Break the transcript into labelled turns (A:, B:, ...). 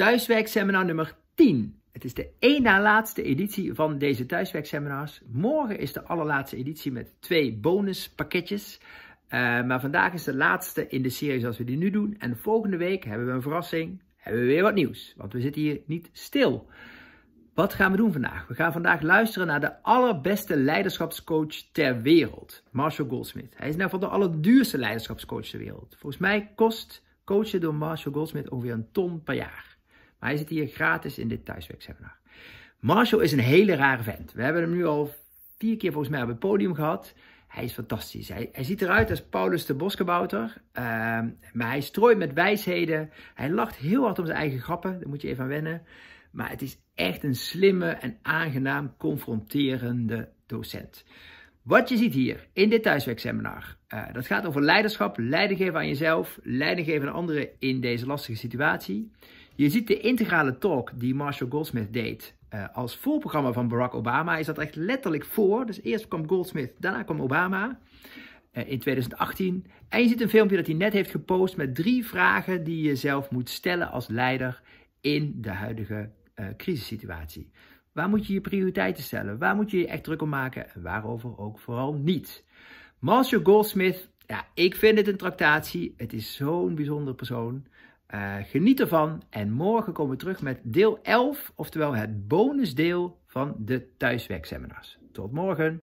A: Thuiswerkseminar nummer 10. Het is de één na laatste editie van deze thuiswerkseminars. Morgen is de allerlaatste editie met twee bonuspakketjes. Uh, eh, maar vandaag is de laatste in de serie zoals we die nu doen. En volgende week hebben we een verrassing. Hebben we weer wat nieuws. Want we zitten hier niet stil. Wat gaan we doen vandaag? We gaan vandaag luisteren naar de allerbeste leiderschapscoach ter wereld. Marshall Goldsmith. Hij is nou van de allerduurste leiderschapscoach ter wereld. Volgens mij kost coachen door Marshall Goldsmith ongeveer een ton per jaar. Maar hij zit hier gratis in dit thuiswerkseminar. Marshall is een hele rare vent. We hebben hem nu al vier keer volgens mij op het podium gehad. Hij is fantastisch. Hij, hij ziet eruit als Paulus de Boskebouter, ehm, maar hij strooit met wijsheden. Hij lacht heel hard om zijn eigen grappen. Daar moet je even aan wennen. Maar het is echt een slimme en aangenaam confronterende docent. Wat je ziet hier in dit thuiswerkseminar, eh, dat gaat over leiderschap, leiding geven aan jezelf, leiding geven aan anderen in deze lastige situatie. Je ziet de integrale talk die Marshall Goldsmith deed eh, als voorprogramma van Barack Obama. Hij zat echt letterlijk voor, dus eerst kwam Goldsmith, daarna kwam Obama eh, in 2018. En je ziet een filmpje dat hij net heeft gepost met drie vragen die je zelf moet stellen als leider in de huidige crisissituatie. Waar moet je je prioriteiten stellen? Waar moet je je echt druk om maken? En waarover ook vooral niet? Marshall Goldsmith, ja, ik vind het een tractatie. Het is zo'n bijzondere persoon. Eh, geniet ervan en morgen komen we terug met deel 11, oftewel het bonusdeel van de thuiswerkseminars. Tot morgen!